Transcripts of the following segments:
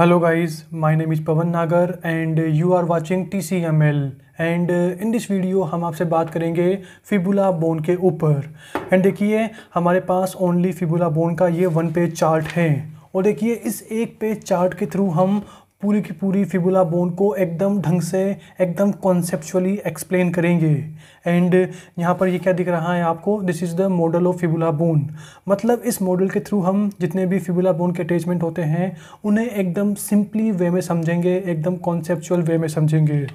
Hello guys my name is Pawan Nagar and you are watching TCML and in this video हम आपसे बात करेंगे fibula bone के ऊपर एंड देखिए हमारे पास ओनली फिबुला बोन का ये वन पेज चार्ट है और देखिए इस एक पेज चार्ट के थ्रू हम पूरी की पूरी फिबुला बोन को एकदम ढंग से एकदम कॉन्सेप्चुअली एक्सप्लेन करेंगे एंड यहाँ पर ये क्या दिख रहा है आपको this is the model of fibula bone मतलब इस मॉडल के थ्रू हम जितने भी फिबुला बोन के अटैचमेंट होते हैं उन्हें एकदम सिंपली वे में समझेंगे एकदम कॉन्सेप्चुअल वे में समझेंगे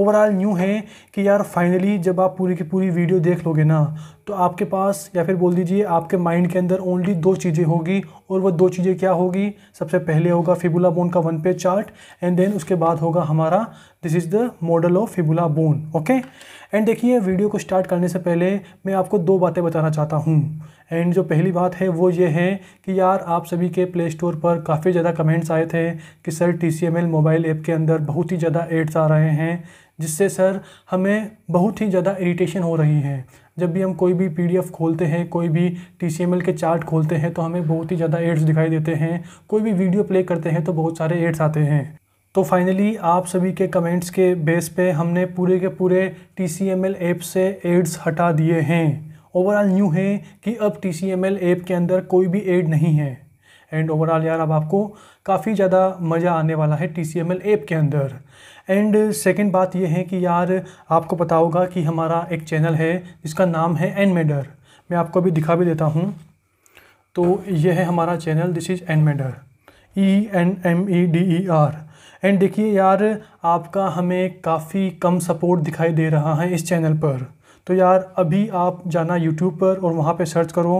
ओवरऑल न्यू है कि यार फाइनली जब आप पूरी की पूरी वीडियो देख लोगे ना तो आपके पास या फिर बोल दीजिए आपके माइंड के अंदर ओनली दो चीज़ें होगी और वो दो चीज़ें क्या होगी सबसे पहले होगा फिबुला बोन का one page chart and then उसके बाद होगा हमारा this is the model of fibula bone okay and देखिए वीडियो को स्टार्ट करने से पहले मैं आपको दो बातें बताना चाहता हूँ एंड जो पहली बात है वो ये है कि यार आप सभी के प्ले स्टोर पर काफ़ी ज़्यादा कमेंट्स आए थे कि सर टी मोबाइल ऐप के अंदर बहुत ही ज़्यादा एड्स आ रहे हैं जिससे सर हमें बहुत ही ज़्यादा इरीटेशन हो रही है जब भी हम कोई भी पी खोलते हैं कोई भी टी के चार्ट खोलते हैं तो हमें बहुत ही ज़्यादा एड्स दिखाई देते हैं कोई भी वीडियो प्ले करते हैं तो बहुत सारे एड्स आते हैं तो फाइनली आप सभी के कमेंट्स के बेस पे हमने पूरे के पूरे T C M L app से एड्स हटा दिए हैं ओवरऑल न्यू है कि अब T C M L app के अंदर कोई भी एड नहीं है एंड ओवरऑल यार अब आपको काफ़ी ज़्यादा मज़ा आने वाला है T C M L app के अंदर एंड सेकेंड बात यह है कि यार आपको पता होगा कि हमारा एक चैनल है जिसका नाम है एन मेडर मैं आपको अभी दिखा भी देता हूँ तो यह है हमारा channel this is Enmeder E N M E D E R and देखिए यार आपका हमें काफ़ी कम सपोर्ट दिखाई दे रहा है इस चैनल पर तो यार अभी आप जाना यूट्यूब पर और वहाँ पे सर्च करो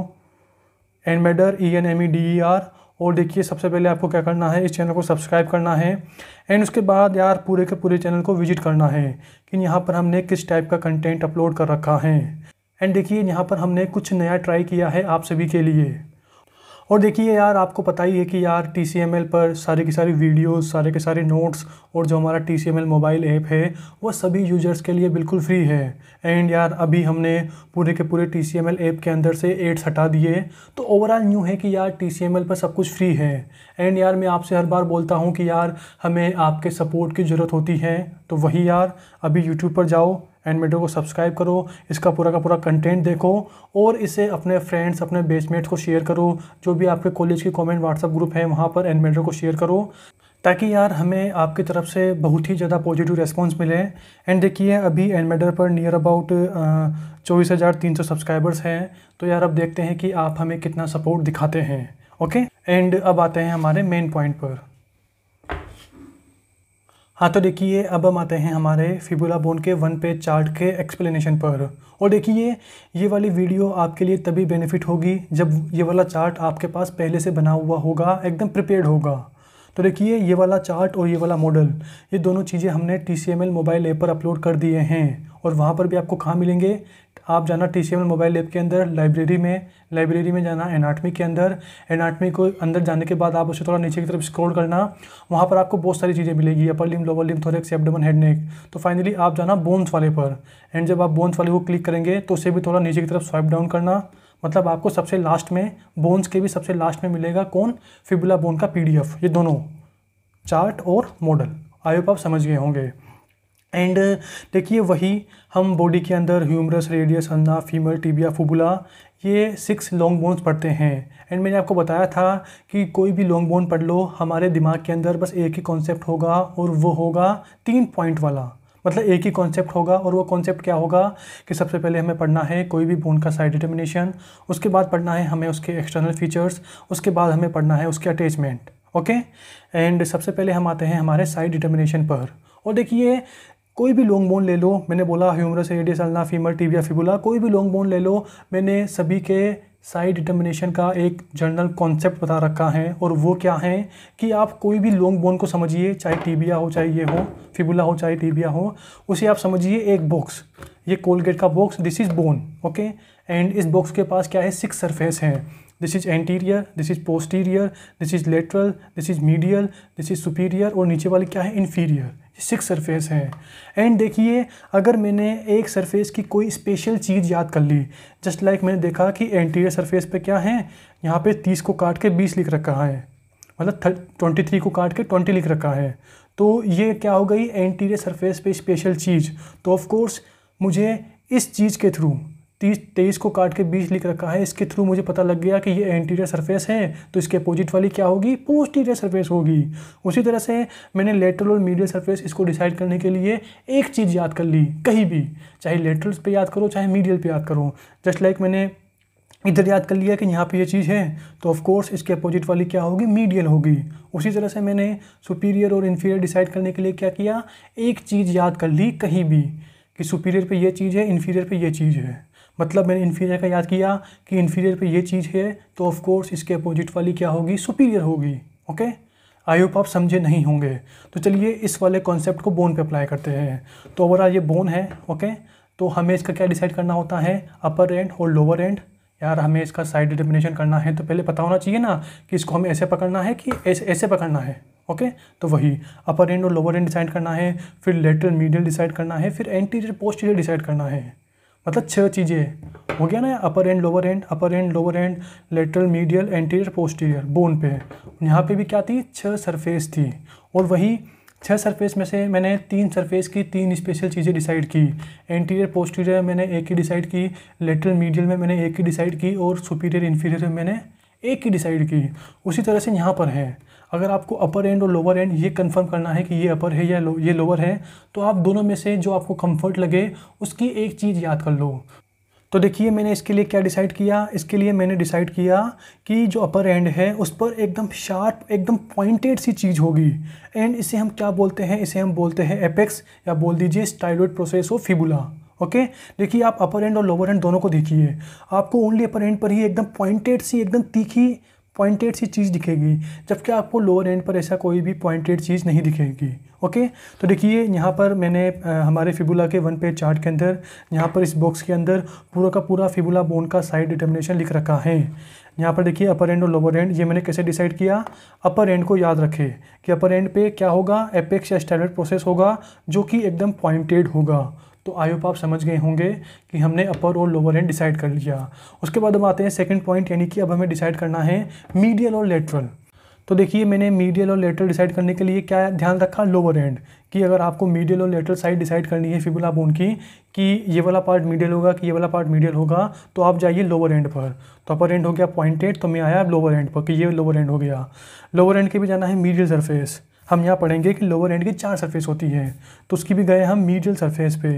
Enmeder E N M E D E R और देखिए सबसे पहले आपको क्या करना है इस चैनल को सब्सक्राइब करना है एंड उसके बाद यार पूरे के पूरे चैनल को विजिट करना है कि यहाँ पर हमने किस टाइप का कंटेंट अपलोड कर रखा है एंड देखिए यहाँ पर हमने कुछ नया ट्राई किया है आप सभी के लिए और देखिए यार आपको पता ही है कि यार टी पर सारे की सारी वीडियोस सारे के सारे नोट्स और जो हमारा टी मोबाइल ऐप है वह सभी यूजर्स के लिए बिल्कुल फ्री है एंड यार अभी हमने पूरे के पूरे टी ऐप के अंदर से एड्स हटा दिए तो ओवरऑल यूँ है कि यार टी पर सब कुछ फ्री है एंड यार मैं आपसे हर बार बोलता हूँ कि यार हमें आपके सपोर्ट की ज़रूरत होती है तो वही यार अभी यूट्यूब पर जाओ एंड मीडियो को सब्सक्राइब करो इसका पूरा का पूरा कंटेंट देखो और इसे अपने फ्रेंड्स अपने बेस्टमेट्स को शेयर करो जो भी आपके कॉलेज के कमेंट व्हाट्सअप ग्रुप है वहाँ पर एंड मीडियो को शेयर करो ताकि यार हमें आपकी तरफ से बहुत ही ज़्यादा पॉजिटिव रेस्पॉन्स मिले एंड देखिए अभी एनमेडर पर नियर अबाउट चौबीस हज़ार तीन सौ सब्सक्राइबर्स हैं तो यार अब देखते हैं कि आप हमें कितना सपोर्ट दिखाते हैं ओके एंड अब आते हैं हमारे मेन पॉइंट पर हाँ तो देखिए अब हम आते हैं हमारे फिबुला बोन के वन पेज चार्ट के एक्सप्लेनेशन पर और देखिए ये वाली वीडियो आपके लिए तभी बेनिफिट होगी जब ये वाला चार्ट आपके पास पहले से बना हुआ होगा एकदम प्रिपेयर्ड होगा तो देखिए ये वाला चार्ट और ये वाला मॉडल ये दोनों चीज़ें हमने टी मोबाइल ऐप पर अपलोड कर दिए हैं और वहाँ पर भी आपको कहाँ मिलेंगे आप जाना टी मोबाइल ऐप के अंदर लाइब्रेरी में लाइब्रेरी में जाना एनाटमी के अंदर एनाटमी को अंदर जाने के बाद आप उसे थोड़ा नीचे की तरफ स्क्रॉल करना वहाँ पर आपको बहुत सारी चीज़ें मिलेगी upper limb lower limb thorax abdomen head neck तो फाइनली आप जाना बोन्स वाले पर एंड जब आप बोन्स वाले को क्लिक करेंगे तो उसे भी थोड़ा नीचे की तरफ स्वाइप डाउन करना मतलब आपको सबसे लास्ट में बोन्स के भी सबसे लास्ट में मिलेगा कौन फिबुला बोन का पीडीएफ ये दोनों चार्ट और मॉडल आई होप आप समझ गए होंगे एंड देखिए वही हम बॉडी के अंदर humerus radius ulna femur tibia fibula ये सिक्स लॉन्ग बोन्स पढ़ते हैं एंड मैंने आपको बताया था कि कोई भी लॉन्ग बोन पढ़ लो हमारे दिमाग के अंदर बस एक ही कॉन्सेप्ट होगा और वो होगा तीन पॉइंट वाला मतलब एक ही कॉन्सेप्ट होगा और वो कॉन्सेप्ट क्या होगा कि सबसे पहले हमें पढ़ना है कोई भी बोन का साइड डिटर्मिनेशन उसके बाद पढ़ना है हमें उसके एक्सटर्नल फीचर्स उसके बाद हमें पढ़ना है उसके अटैचमेंट ओके एंड सबसे पहले हम आते हैं हमारे साइड डिटर्मिनेशन पर और देखिए कोई भी लॉन्ग बोन ले लो मैंने बोला humerus radius ulna femur tibia fibula कोई भी लॉन्ग बोन ले लो मैंने सभी के साइड डिटर्मिनेशन का एक जनरल कॉन्सेप्ट बता रखा है और वो क्या है कि आप कोई भी लॉन्ग बोन को समझिए चाहे टीबिया हो चाहे ये हो फिबुला हो चाहे टीबिया हो उसे आप समझिए एक बॉक्स ये कोलगेट का box this is bone okay and इस बॉक्स के पास क्या है सिक्स सरफेस हैं this is anterior this is posterior this is lateral this is medial this is superior और नीचे वाले क्या है इन्फीरियर सिक्स सरफेस है एंड देखिए अगर मैंने एक सरफेस की कोई स्पेशल चीज़ याद कर ली जस्ट लाइक like मैंने देखा कि एंटीरियर सरफेस पे क्या है यहाँ पे तीस को काट के बीस लिख रखा है मतलब ट्वेंटी थ्री को काट के ट्वेंटी लिख रखा है तो ये क्या हो गई एंटीरियर सरफेस पे स्पेशल चीज़ तो ऑफ़ कोर्स मुझे इस चीज़ के थ्रू तीस तेईस को काट के बीच लिख रखा है इसके थ्रू मुझे पता लग गया कि ये एंटीरियर सरफेस है तो इसके अपोजिट वाली क्या होगी पोस्टीरियर सरफेस होगी उसी तरह से मैंने लेटरल और मीडियल सरफेस इसको डिसाइड करने के लिए एक चीज़ याद कर ली कहीं भी चाहे लेटरल्स पे याद करो चाहे मीडियल पे याद करो जस्ट लाइक मैंने इधर याद कर लिया कि यहाँ पे ये चीज़ है तो ऑफ़ कोर्स इसके अपोजिट वाली क्या होगी मीडियल होगी उसी तरह से मैंने सुपीरियर और इन्फीरियर डिसाइड करने के लिए क्या किया एक चीज़ याद कर ली कहीं भी कि सुपीरियर पे ये चीज़ है इन्फीरियर पे ये चीज़ है मतलब मैंने इन्फीरियर का याद किया कि इन्फीरियर पे ये चीज़ है तो ऑफ़ कोर्स इसके अपोजिट वाली क्या होगी सुपीरियर होगी ओके आई होप आप समझे नहीं होंगे तो चलिए इस वाले कॉन्सेप्ट को बोन पे अप्लाई करते हैं तो ओवरऑल ये बोन है ओके तो हमें इसका क्या डिसाइड करना होता है अपर एंड और लोअर एंड यार हमें इसका साइड डिटर्मिनेशन करना है तो पहले पता होना चाहिए ना कि इसको हमें ऐसे पकड़ना है कि ऐसे ऐसे पकड़ना है ओके तो वही अपर एंड और लोअर एंड डिसाइड करना है फिर लेटर मीडियल डिसाइड करना है फिर एंटीरियर पोस्टीरियर डिसाइड करना है मतलब छः चीज़ें हैं हो गया ना upper end lower end upper end lower end lateral medial anterior posterior bone पे यहाँ पे भी क्या थी छः सरफेस थी और वही छः सरफेस में से मैंने तीन सरफेस की तीन स्पेशल चीज़ें डिसाइड की एंटीरियर पोस्टीरियर मैंने एक ही डिसाइड की लेटरल मीडियल में मैंने एक ही डिसाइड की और सुपीरियर इन्फीरियर में मैंने एक ही डिसाइड की उसी तरह से यहाँ पर है अगर आपको अपर एंड और लोअर एंड ये कंफर्म करना है कि ये अपर है या लो, ये लोअर है तो आप दोनों में से जो आपको कंफर्ट लगे उसकी एक चीज़ याद कर लो तो देखिए मैंने इसके लिए क्या डिसाइड किया इसके लिए मैंने डिसाइड किया कि जो अपर एंड है उस पर एकदम शार्प एकदम पॉइंटेड सी चीज़ होगी एंड इसे हम क्या बोलते हैं इसे हम बोलते हैं एपेक्स या बोल दीजिए styloid process of fibula okay okay? देखिए आप अपर एंड और लोअर एंड दोनों को देखिए आपको ओनली अपर एंड पर ही एकदम पॉइंटेड सी एकदम तीखी पॉइंटेड सी चीज़ दिखेगी जबकि आपको लोअर एंड पर ऐसा कोई भी पॉइंटेड चीज़ नहीं दिखेगी ओके तो देखिए यहाँ पर मैंने आ, हमारे फिबुला के वन पेज चार्ट के अंदर यहाँ पर इस बॉक्स के अंदर पूरा का पूरा फिबुला बोन का साइड डिटर्मिनेशन लिख रखा है यहाँ पर देखिए अपर एंड और लोअर एंड ये मैंने कैसे डिसाइड किया अपर एंड को याद रखें कि अपर एंड पे क्या होगा एपेक्स या स्टैंडर्ड प्रोसेस होगा जो कि एकदम पॉइंटेड होगा तो आई होप आप समझ गए होंगे कि हमने अपर और लोअर एंड डिसाइड कर लिया उसके बाद हम आते हैं सेकंड पॉइंट यानी कि अब हमें डिसाइड करना है मीडियल और लेटरल तो देखिए मैंने मीडियल और लेटरल डिसाइड करने के लिए क्या ध्यान रखा लोअर एंड कि अगर आपको मीडियल और लेटरल साइड डिसाइड करनी है फिबुला बोन की कि ये वाला पार्ट मीडियल होगा कि ये वाला पार्ट मीडियल होगा तो आप जाइए लोअर एंड पर तो अपर एंड हो गया पॉइंटेड तो मैं आया लोअर एंड पर कि ये लोअर एंड हो गया लोअर एंड के भी जाना है मीडियल सरफेस हम यहाँ पढ़ेंगे कि लोअर एंड की चार सरफेस होती है तो उसकी भी गए हम मीडियल सरफेस पे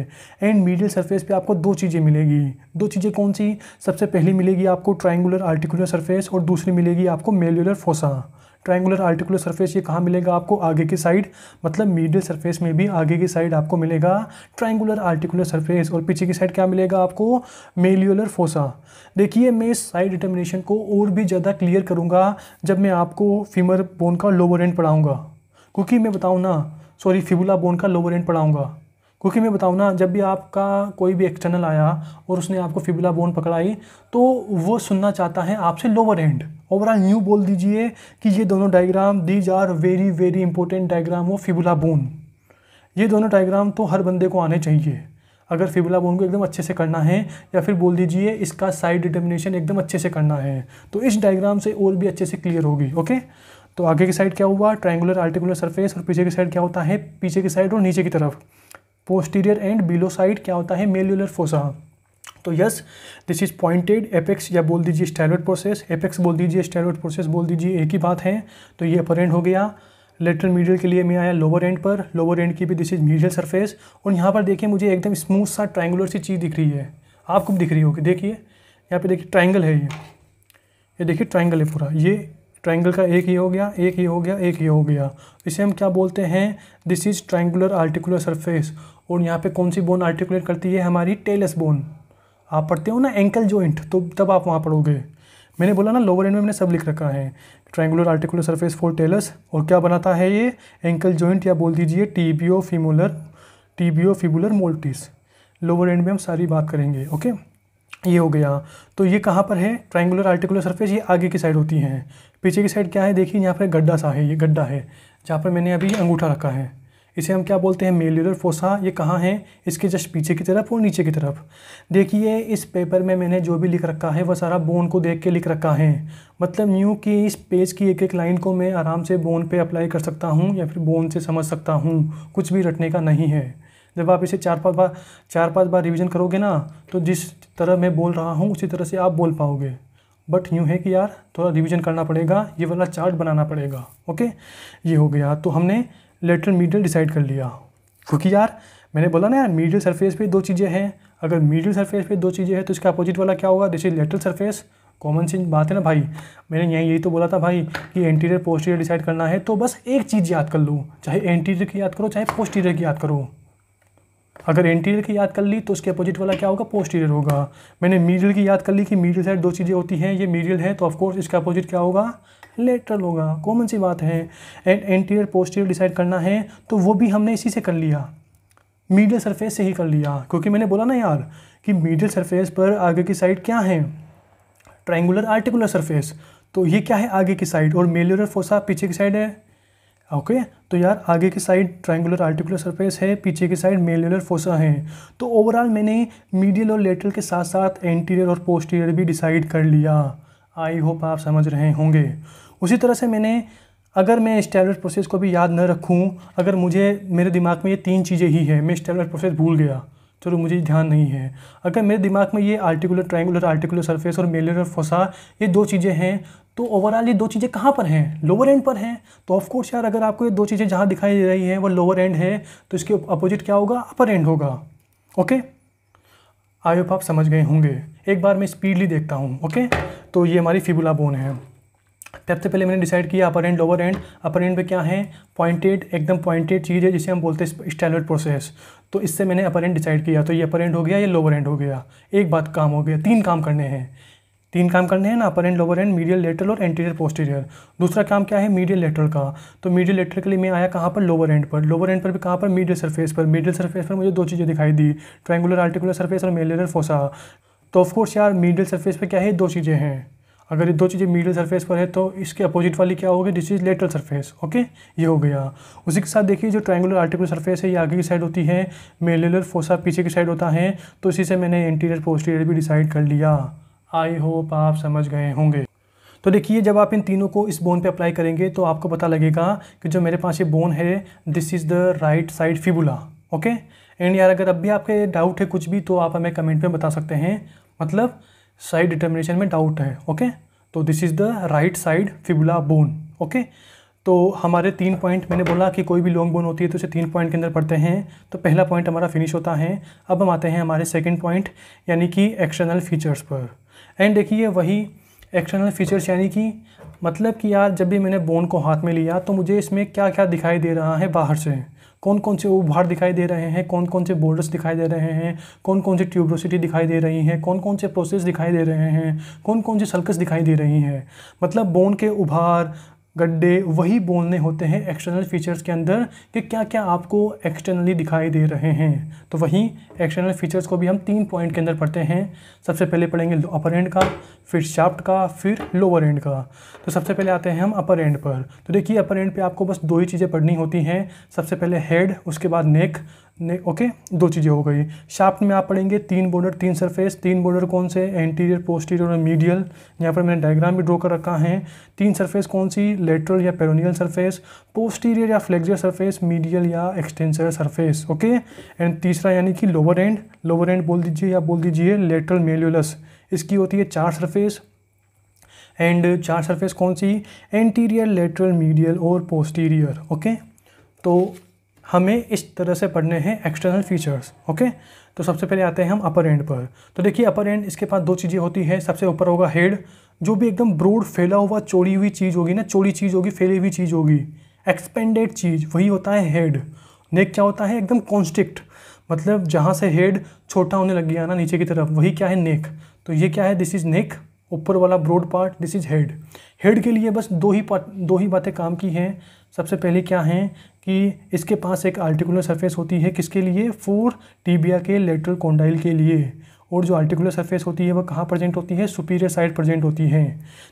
एंड मीडियल सरफेस पे आपको दो चीज़ें मिलेगी दो चीज़ें कौन सी सबसे पहली मिलेगी आपको ट्राइंगुलर आर्टिकुलर सरफेस और दूसरी मिलेगी आपको malleolar fossa triangular articular surface ये कहाँ मिलेगा आपको आगे की साइड मतलब मीडियल सरफेस में भी आगे की साइड आपको मिलेगा ट्राइंगुलर आर्टिकुलर सरफेस और पीछे की साइड क्या मिलेगा आपको मेल्यूलर फोसा देखिए मैं इस साइड डिटर्मिनेशन को और भी ज़्यादा क्लियर करूँगा जब मैं आपको फीमर बोन का लोअर एंड पढ़ाऊँगा क्योंकि मैं बताऊँ ना सॉरी फिबुला बोन का लोअर एंड पढ़ाऊँगा क्योंकि मैं बताऊँ ना जब भी आपका कोई भी एक्सटर्नल आया और उसने आपको फिबुला बोन पकड़ाई तो वो सुनना चाहता है आपसे लोअर एंड ओवरऑल न्यू बोल दीजिए कि ये दोनों diagram these are very very important diagram वो फिबुला बोन ये दोनों डायग्राम तो हर बंदे को आने चाहिए अगर फिबुला बोन को एकदम अच्छे से करना है या फिर बोल दीजिए इसका साइड डिटर्मिनेशन एकदम अच्छे से करना है तो इस डायग्राम से और भी अच्छे से क्लियर होगी ओके तो आगे की साइड क्या हुआ ट्रायंगुलर आर्टिकुलर सरफेस और पीछे की साइड क्या होता है पीछे की साइड और नीचे की तरफ पोस्टीरियर एंड बिलो साइड क्या होता है मेल्यूलर फोसा तो yes this is pointed apex या बोल दीजिए स्टेलोइड प्रोसेस एपेक्स बोल दीजिए स्टेलोइड प्रोसेस बोल दीजिए एक ही बात है तो ये अपर एंड हो गया लेटरल मीडियल के लिए मैं आया लोअर एंड पर लोअर एंड की भी दिस इज मीडियल सरफेस और यहाँ पर देखिए मुझे एकदम स्मूथ सा ट्राइंगुलर सी चीज़ दिख रही है आपको भी दिख रही होगी देखिए यहाँ पे देखिए ट्राइंगल है ये ये देखिए ट्राइंगल है पूरा ये ट्राइंगल का एक ही हो गया एक ही हो गया एक ही हो गया इसे हम क्या बोलते हैं this is triangular articular surface और यहाँ पे कौन सी बोन आर्टिकुलेट करती है हमारी टेलस बोन आप पढ़ते हो ना एंकल जॉइंट तो तब आप वहाँ पढ़ोगे मैंने बोला ना लोअर एंड में मैंने सब लिख रखा है triangular articular surface for talus और क्या बनाता है ये एंकल जॉइंट या बोल दीजिए tibio fibular tibio fibular mortise lower end में हम सारी बात करेंगे ओके ये हो गया तो ये कहाँ पर है ट्राइंगुलर आर्टिकुलर सरफेस ये आगे की साइड होती है पीछे की साइड क्या है देखिए यहाँ पर गड्ढा सा है ये गड्ढा है जहाँ पर मैंने अभी अंगूठा रखा है इसे हम क्या बोलते हैं मेल्यूलर फोसा ये कहाँ है इसके जस्ट पीछे की तरफ और नीचे की तरफ देखिए इस पेपर में मैंने जो भी लिख रखा है वह सारा बोन को देख के लिख रखा है मतलब यूँ कि इस पेज की एक एक लाइन को मैं आराम से बोन पे अप्लाई कर सकता हूँ या फिर बोन से समझ सकता हूँ कुछ भी रटने का नहीं है जब आप इसे चार पाँच बार चार पाँच बार रिविज़न करोगे ना तो जिस तरह मैं बोल रहा हूँ उसी तरह से आप बोल पाओगे बट यूँ है कि यार थोड़ा रिविज़न करना पड़ेगा ये वाला चार्ट बनाना पड़ेगा ओके ये हो गया तो हमने लेटर मीडियल डिसाइड कर लिया क्योंकि यार मैंने बोला ना यार मीडियल सरफेस पे दो चीज़ें हैं अगर मीडियल सरफेस पे दो चीज़ें हैं तो इसका अपोजिट वाला क्या होगा जैसे लेटर सरफेस कॉमन सी बात है ना भाई मैंने यहीं यही तो बोला था भाई कि एंटीरियर पोस्टीरियर डिसाइड करना है तो बस एक चीज़ याद कर लो चाहे एंटीरियर की याद करो चाहे पोस्टीरियर की याद करो अगर इंटीरियर की याद कर ली तो उसके अपोजिट वाला क्या होगा पोस्टीरियर होगा मैंने मीडियल की याद कर ली कि मीडियल साइड दो चीज़ें होती हैं ये मीडियल है तो ऑफकोर्स इसका अपोजिट क्या होगा लेटरल होगा कॉमन सी बात है एंड एंटीरियर पोस्टीरियर डिसाइड करना है तो वो भी हमने इसी से कर लिया मीडियल सरफेस से ही कर लिया क्योंकि मैंने बोला ना यार कि मीडियल सरफेस पर आगे की साइड क्या है ट्राइंगुलर आर्टिकुलर सरफेस तो ये क्या है आगे की साइड और मेल्यूरर फोसा पीछे की साइड है ओके okay? तो यार आगे की साइड ट्रायंगुलर आर्टिकुलर सरफेस है पीछे की साइड मेलुलर फोसा है तो ओवरऑल मैंने मीडियल और लेटरल के साथ साथ एंटीरियर और पोस्टीरियर भी डिसाइड कर लिया आई होप आप समझ रहे होंगे उसी तरह से मैंने अगर मैं स्टैंडर्ड प्रोसेस को भी याद न रखूं अगर मुझे मेरे दिमाग में ये तीन चीज़ें ही हैं मैं स्टैंडर्ड प्रोसेस भूल गया चलो मुझे ध्यान नहीं है अगर मेरे दिमाग में ये आर्टिकुलर ट्रायंगुलर आर्टिकुलर सरफेस और मेलर फोसा ये दो चीज़ें हैं तो ओवरऑल ये दो चीज़ें कहाँ पर हैं लोअर एंड पर हैं तो ऑफ कोर्स यार अगर आपको ये दो चीज़ें जहाँ दिखाई दे रही हैं वो लोअर एंड है तो इसके अपोजिट क्या होगा अपर एंड होगा ओके आई होप आप समझ गए होंगे एक बार मैं स्पीडली देखता हूँ ओके तो ये हमारी फिबुला बोन है तब से पहले मैंने डिसाइड किया upper end lower end upper end पे क्या है पॉइंटेड एकदम पॉइंटेड चीज़ है जिसे हम बोलते हैं स्टैलर्ड प्रोसेस तो इससे मैंने अपर एंड डिसाइड किया तो ये अपर एंड हो गया ये लोअर एंड हो गया एक बात काम हो गया तीन काम करने हैं तीन काम करने हैं ना upper end lower end medial lateral और एंटीरियर पोस्टीरियर दूसरा काम क्या है मीडियल लेटरल का तो मीडियल लेटरल के लिए मैं आया कहाँ पर लोअर एंड पर लोअर एंड पर भी कहाँ पर मीडियल सरफेस पर मीडियल सरफेस पर मुझे दो चीज़ें दिखाई दी ट्रैंगुलर आर्टिकुलर सर्फेस और मेलेर फोसा तो ऑफकोर्स यार मीडियल सरफेस पर क्या है दो चीज़ें हैं अगर ये दो चीज़ें मीडियल सरफेस पर है तो इसके अपोजिट वाली क्या होगी this is lateral surface okay ये हो गया उसी के साथ देखिए जो ट्रायंगुलर आर्टिकुलर सरफेस है ये आगे की साइड होती है मेलेर फोसा पीछे की साइड होता है तो इसी से मैंने इंटीरियर पोस्टीरियर भी डिसाइड कर लिया आई होप आप समझ गए होंगे तो देखिए जब आप इन तीनों को इस बोन पे अप्लाई करेंगे तो आपको पता लगेगा कि जो मेरे पास ये बोन है this is the right side fibula okay and यार अगर अब भी आपके डाउट है कुछ भी तो आप हमें कमेंट में बता सकते हैं मतलब साइड डिटर्मिनेशन में डाउट है ओके तो this is the right side fibula bone okay तो हमारे तीन पॉइंट मैंने बोला कि कोई भी लॉन्ग बोन होती है तो उसे तीन पॉइंट के अंदर पढ़ते हैं तो पहला पॉइंट हमारा फिनिश होता है अब हम आते हैं हमारे सेकेंड पॉइंट यानी कि एक्सटर्नल फीचर्स पर एंड देखिए वही एक्सटर्नल फीचर्स यानी कि मतलब कि यार जब भी मैंने बोन को हाथ में लिया तो मुझे इसमें क्या क्या दिखाई दे रहा है बाहर से कौन कौन से उभार दिखाई दे रहे हैं कौन कौन से बोर्डर्स दिखाई दे रहे हैं कौन कौन से ट्यूब्रोसिटी दिखाई दे रही हैं कौन कौन से प्रोसेस दिखाई दे रहे हैं कौन कौन से सल्कस दिखाई दे रही हैं मतलब बोन के उभार गड्ढे वही बोलने होते हैं एक्सटर्नल फीचर्स के अंदर कि क्या क्या आपको एक्सटर्नली दिखाई दे रहे हैं तो वहीं एक्सटर्नल फीचर्स को भी हम तीन पॉइंट के अंदर पढ़ते हैं सबसे पहले पढ़ेंगे अपर एंड का फिर शाफ्ट का फिर लोअर एंड का तो सबसे पहले आते हैं हम अपर एंड पर तो देखिए अपर एंड पर आपको बस दो ही चीज़ें पढ़नी होती हैं सबसे पहले हेड उसके बाद नेक ने ओके दो चीज़ें हो गई शाफ्ट में आप पढ़ेंगे तीन बॉर्डर तीन सरफेस तीन बॉर्डर कौन से एंटीरियर पोस्टीरियर और मीडियल यहाँ पर मैंने डायग्राम भी ड्रॉ कर रखा है तीन सरफेस कौन सी लेटरल या पेरोनियल सरफेस पोस्टीरियर या फ्लेक्जर सरफेस मीडियल या एक्सटेंसर सरफेस ओके एंड तीसरा यानी कि लोअर एंड लोअर एंड बोल दीजिए या बोल दीजिए लेटरल मेल्यूलस इसकी होती है चार सरफेस एंड चार सरफेस कौन सी एंटीरियर लेटरल मीडियल और पोस्टीरियर ओके तो हमें इस तरह से पढ़ने हैं एक्सटर्नल फीचर्स ओके तो सबसे पहले आते हैं हम अपर एंड पर तो देखिए अपर एंड इसके पास दो चीज़ें होती हैं सबसे ऊपर होगा हेड जो भी एकदम ब्रोड फैला हुआ चोड़ी हुई चीज़ होगी ना चोड़ी चीज़ होगी फैली हुई चीज़ होगी एक्सपेंडेड चीज़ वही होता है हेड नेक क्या होता है एकदम कॉन्स्टिक्ट मतलब जहाँ से हेड छोटा होने लग गया ना नीचे की तरफ वही क्या है नेक तो ये क्या है दिस इज़ नेक ऊपर वाला broad part this is head head के लिए बस दो ही पार्ट दो ही बातें काम की हैं सबसे पहले क्या है कि इसके पास एक आर्टिकुलर सरफेस होती है किसके लिए फोर टीबिया के लेटरल कोंडाइल के लिए और जो आर्टिकुलर सरफेस होती है वह कहाँ प्रेजेंट होती है सुपीरियर साइड प्रेजेंट होती है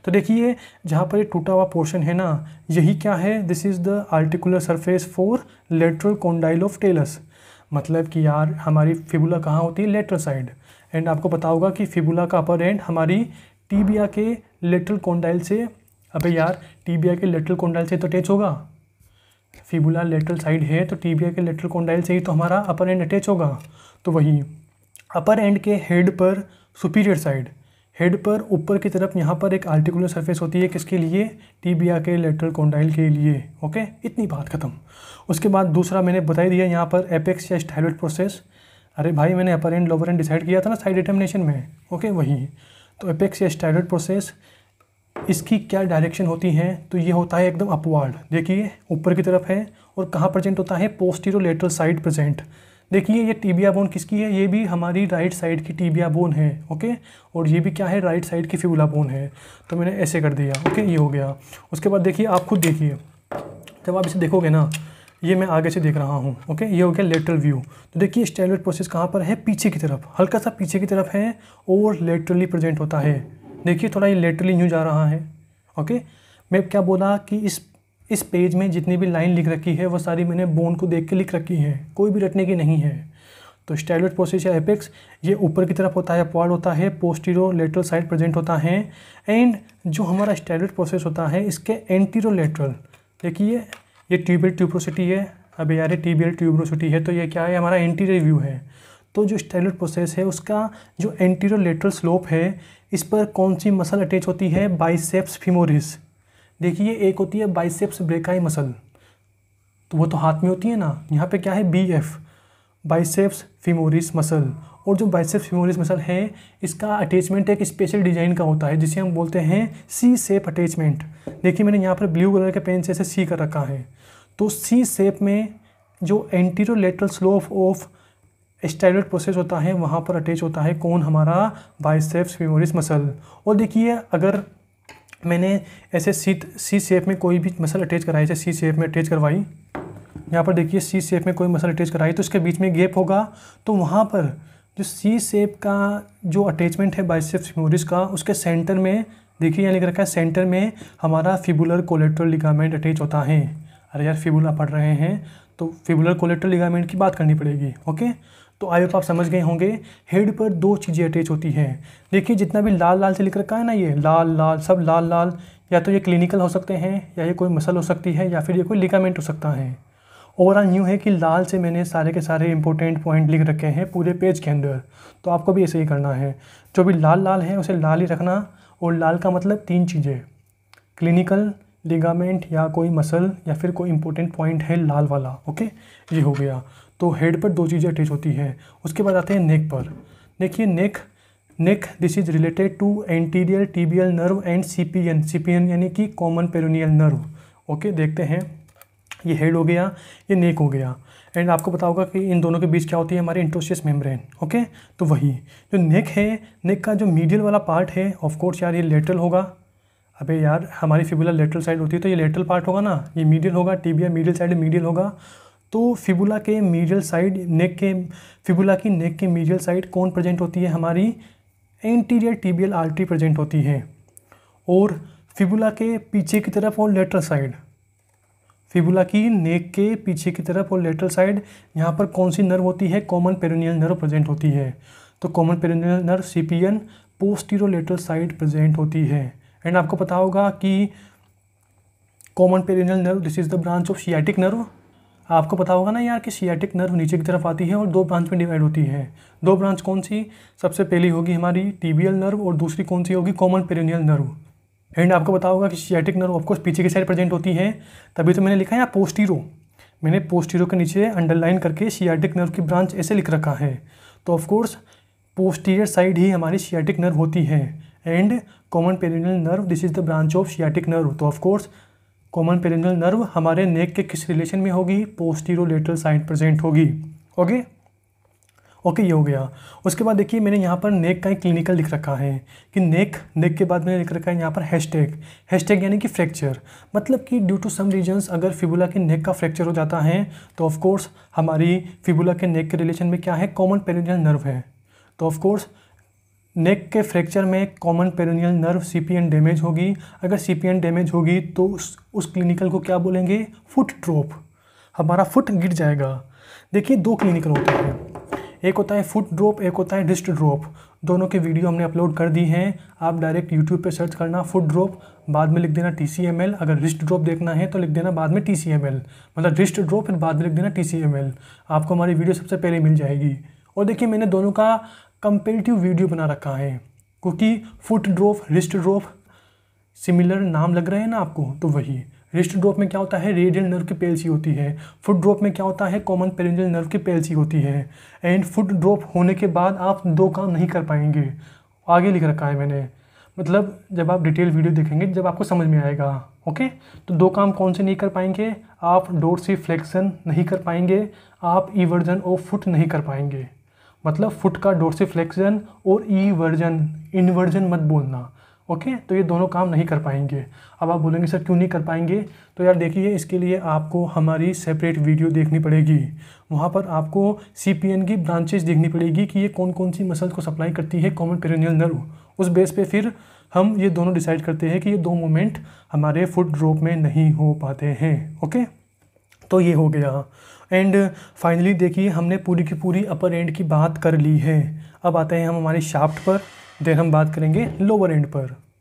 तो देखिए जहाँ पर ये टूटा हुआ पोर्शन है ना यही क्या है this is the articular surface for lateral condyle of talus मतलब कि यार हमारी फिबुला कहाँ होती है लेटरल साइड एंड आपको पता होगा कि फिबुला का अपर एंड हमारी टीबिया के लेटरल कोंडाइल से अबे यार टीबिया के लेटरल कोंडाइल से तो अटैच होगा फिबुला लेटरल साइड है तो टीबिया के लेटरल कोंडाइल से ही तो हमारा अपर एंड अटैच होगा तो वही अपर एंड के हेड पर सुपीरियर साइड हेड पर ऊपर की तरफ यहाँ पर एक आर्टिकुलर सरफेस होती है किसके लिए टीबिया के लेटरल कोंडाइल के लिए ओके इतनी बात ख़त्म उसके बाद दूसरा मैंने बताई दिया यहाँ पर एपेक्स या स्टाइलोइड प्रोसेस अरे भाई मैंने upper end lower end decide किया था ना साइड डिटर्मिनेशन में ओके वही तो एपेक्स या स्टाइलोइड प्रोसेस इसकी क्या डायरेक्शन होती है तो ये होता है एकदम अपवार्ड देखिए ऊपर की तरफ है और कहाँ प्रेजेंट होता है लेटरल साइड प्रेजेंट देखिए ये टीबिया बोन किसकी है ये भी हमारी राइट साइड की टीबिया बोन है ओके और ये भी क्या है राइट साइड की फ्यूला बोन है तो मैंने ऐसे कर दिया ओके ये हो गया उसके बाद देखिए आप खुद देखिए जब आप इसे देखोगे ना ये मैं आगे से देख रहा हूँ ओके ये हो गया लेटरल व्यू तो देखिए स्टेलवेट प्रोसेस कहाँ पर है पीछे की तरफ हल्का सा पीछे की तरफ है और लेटरली प्रजेंट होता है देखिए थोड़ा ये लेटरली यूँ जा रहा है ओके मैं क्या बोला कि इस इस पेज में जितनी भी लाइन लिख रखी है वो सारी मैंने बोन को देख के लिख रखी है कोई भी रटने की नहीं है तो स्टाइलोट प्रोसेस या एपेक्स ये ऊपर की तरफ होता है अपवार्ड होता है पोस्टीरो लेटरल साइड प्रेजेंट होता है एंड जो हमारा स्टाइलोट प्रोसेस होता है इसके एंटीरो लेटरल देखिए ये, ये ट्यूबियल ट्यूब्रोसिटी है अब यार ट्यूबियल ट्यूब्रोसिटी है तो ये क्या है हमारा एंटीरियर व्यू है तो जो स्टाइलोट प्रोसेस है उसका जो एंटीरियर लेटरल स्लोप है इस पर कौन सी मसल अटैच होती है बाइसेप्स फिमोरिस देखिए एक होती है बाइसेप्स ब्रेकाई मसल तो वो तो हाथ में होती है ना यहाँ पे क्या है B F biceps femoris muscle और जो बाइसेप्स फिमोरिस मसल है इसका अटैचमेंट एक स्पेशल डिजाइन का होता है जिसे हम बोलते हैं सी सेप अटैचमेंट देखिए मैंने यहाँ पर ब्लू कलर के पेन से इसे सी कर रखा है तो सी सेप में जो anterolateral slope of standard process होता है वहाँ पर अटैच होता है कौन हमारा बाइसेप्स फीमोरिस मसल और देखिए अगर मैंने ऐसे सी सी शेप में कोई भी मसल अटैच कराई जैसे सी शेप में अटैच करवाई यहाँ पर देखिए सी शेप में कोई मसल अटैच कराई तो उसके बीच में गैप होगा तो वहाँ पर जो सी शेप का जो अटैचमेंट है बाइसेप्स फेमोरिस का उसके सेंटर में देखिए यहाँ लिख रखा है सेंटर में हमारा फिबुलर कोलेट्रल लिगामेंट अटैच होता है अरे यार फिबुला पढ़ रहे हैं तो फिबुलर कोलेट्रल लिगामेंट की बात करनी पड़ेगी ओके तो आई होप आप समझ गए होंगे हेड पर दो चीज़ें अटैच होती हैं देखिए जितना भी लाल लाल से लिख रखा है ना ये लाल लाल सब लाल लाल या तो ये क्लिनिकल हो सकते हैं या ये कोई मसल हो सकती है या फिर ये कोई लिगामेंट हो सकता है ओवरऑल यूँ है कि लाल से मैंने सारे के सारे इंपॉर्टेंट पॉइंट लिख रखे हैं पूरे पेज के अंदर तो आपको भी ऐसे ही करना है जो भी लाल लाल है उसे लाल ही रखना और लाल का मतलब तीन चीज़ें क्लिनिकल लिगामेंट या कोई मसल या फिर कोई इंपॉर्टेंट पॉइंट है लाल वाला ओके ये हो गया तो हेड पर दो चीज़ें अटैच होती है उसके बाद आते हैं नेक पर देखिए neck neck this is related to anterior tibial nerve and CPN CPN यानी कि कॉमन पेरोनियल नर्व ओके देखते हैं ये हेड हो गया ये नेक हो गया एंड आपको पता होगा कि इन दोनों के बीच क्या होती है हमारे इंटोशियस मेम्ब्रेन ओके तो वही जो नेक है नेक का जो मीडियल वाला पार्ट है ऑफकोर्स यार ये लेटरल होगा अबे यार हमारी फिबुलर लेटरल साइड होती है तो ये लेटरल पार्ट होगा ना ये मीडियल होगा टीबिया मीडियल साइड मीडियल होगा तो फिबुला के मीडियल साइड नेक के फिबुला की नेक के मीडियल साइड कौन प्रेजेंट होती है हमारी एंटीरियर टीबियल आर्टरी प्रेजेंट होती है और फिबुला के पीछे की तरफ और लेटर साइड फिबुला की नेक के पीछे की तरफ और लेटर साइड यहाँ पर कौन सी नर्व होती है कॉमन पेरोनियल नर्व प्रेजेंट होती है तो common peroneal nerve CPN posterolateral side present होती है एंड आपको पता होगा कि common perineal nerve this is the branch of sciatic nerve आपको पता होगा ना यार कि सियाटिक नर्व नीचे की तरफ आती है और दो ब्रांच में डिवाइड होती है दो ब्रांच कौन सी सबसे पहली होगी हमारी टीबियल नर्व और दूसरी कौन सी होगी कॉमन पेरिनियल नर्व एंड आपको पता होगा कि सियाटिक नर्व ऑफकोर्स पीछे की साइड प्रेजेंट होती है तभी तो मैंने लिखा है यहाँ पोस्टीरो मैंने पोस्टीरो के नीचे अंडरलाइन करके सियाटिक नर्व की ब्रांच ऐसे लिख रखा है तो ऑफकोर्स पोस्टीरियर साइड ही हमारी सियाटिक नर्व होती है and common perineal nerve this is the branch of sciatic nerve तो ऑफकोर्स कॉमन पेरिनल नर्व हमारे नेक के किस रिलेशन में होगी लेटरल साइड प्रेजेंट होगी ओके ओके ये हो गया उसके बाद देखिए मैंने यहाँ पर नेक का एक क्लिनिकल लिख रखा है कि नेक नेक के बाद मैंने लिख रखा है यहाँ पर हैशटैग हैशटैग यानी कि फ्रैक्चर मतलब कि ड्यू टू सम रीजंस अगर फिबुला के नेक का फ्रैक्चर हो जाता है तो ऑफ़ कोर्स हमारी फिबुला के नेक के रिलेशन में क्या है कॉमन पेरिनल नर्व है तो ऑफ़ कोर्स नेक के फ्रैक्चर में कॉमन पेरोनियल नर्व सी डैमेज होगी अगर सी डैमेज होगी तो उस उस क्लिनिकल को क्या बोलेंगे फुट ड्रॉप हमारा फुट गिर जाएगा देखिए दो क्लिनिकल होते हैं एक होता है फुट ड्रॉप एक होता है डिस्ट ड्रॉप दोनों के वीडियो हमने अपलोड कर दी हैं आप डायरेक्ट यूट्यूब पे सर्च करना फुट ड्रॉप बाद में लिख देना टी सी एम एल अगर रिस्ट ड्रॉप देखना है तो लिख देना बाद में टी सी एम एल मतलब रिस्ट ड्रॉप फिर बाद में लिख देना टी सी एम एल आपको हमारी वीडियो सबसे पहले मिल जाएगी और देखिए मैंने दोनों का कंपेरेटिव वीडियो बना रखा है क्योंकि foot drop wrist drop similar नाम लग रहे हैं ना आपको तो वही रिस्ट ड्रॉप में क्या होता है रेडियल नर्व की पेल्सी होती है फुट ड्रॉप में क्या होता है कॉमन पेरेंजल नर्व की पेल्सी होती है एंड फुट ड्रॉप होने के बाद आप दो काम नहीं कर पाएंगे आगे लिख रखा है मैंने मतलब जब आप डिटेल वीडियो देखेंगे जब आपको समझ में आएगा ओके तो दो काम कौन से नहीं कर पाएंगे आप डोर से फ्लेक्शन नहीं कर पाएंगे आप ईवर्जन ऑफ फुट नहीं कर पाएंगे मतलब फुट का डोर्सिफ्लेक्शन और ई वर्जन इनवर्जन मत बोलना ओके तो ये दोनों काम नहीं कर पाएंगे अब आप बोलेंगे सर क्यों नहीं कर पाएंगे तो यार देखिए इसके लिए आपको हमारी सेपरेट वीडियो देखनी पड़ेगी वहाँ पर आपको सी की ब्रांचेज देखनी पड़ेगी कि ये कौन कौन सी मसल को सप्लाई करती है कॉमन पेरोनियल नर्व उस बेस पे फिर हम ये दोनों डिसाइड करते हैं कि ये दो मोमेंट हमारे फुट ड्रॉप में नहीं हो पाते हैं ओके तो ये हो गया एंड फाइनली देखिए हमने पूरी की पूरी अपर एंड की बात कर ली है अब आते हैं हम हमारे शाफ्ट पर देन हम बात करेंगे लोअर एंड पर